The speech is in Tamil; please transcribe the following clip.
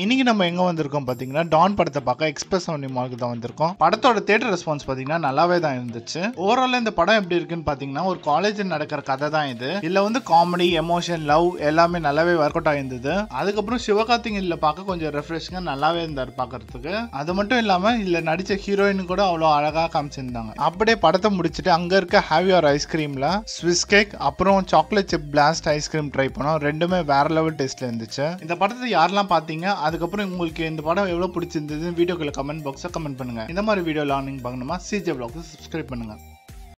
இன்னைக்கு நம்ம எங்க வந்திருக்கோம் பாத்தீங்கன்னா டான் படத்தை பார்க்க எக்ஸ்பிரஸ் அவனி மாலுக்கு தான் வந்திருக்கோம் படத்தோட தேட்டர் ரெஸ்பான்ஸ் பாத்தீங்கன்னா நல்லாவே தான் இருந்துச்சு ஓவரால் இந்த படம் எப்படி இருக்குன்னு பாத்தீங்கன்னா ஒரு காலேஜ் நடக்கிற கதை தான் இது இல்ல வந்து காமெடி எமோஷன் லவ் எல்லாமே நல்லாவே ஒர்க் அவுட் ஆயிருந்தது அதுக்கப்புறம் சிவகார்த்திங் இல்ல பார்க்க கொஞ்சம் ரெஃப்ரெஷிங்கா நல்லாவே இருந்தார் பாக்குறதுக்கு அது மட்டும் இல்லாம இல்ல நடிச்ச ஹீரோயின் கூட அவ்வளோ அழகா காமிச்சிருந்தாங்க அப்படியே படத்தை முடிச்சுட்டு அங்க இருக்க ஹாவ் யுவர் ஐஸ்கிரீம்ல ஸ்விஸ் கேக் அப்புறம் chocolate chip blast ice cream try பண்ணோம் ரெண்டுமே வேற லெவல் டேஸ்ட்ல இருந்துச்சு இந்த படத்தை யாரெல்லாம் பாத்தீங்க அதுக்கப்புறம் உங்களுக்கு இந்த படம் எவ்வளோ பிடிச்சிருந்ததுன்னு வீடியோக்களை கமெண்ட் பாக்ஸை கமெண்ட் பண்ணுங்கள் இந்த மாதிரி வீடியோ லார்னிங் பண்ணணுமா சிஜே பிளாக்ஸை சப்ஸ்கிரைப் பண்ணுங்கள்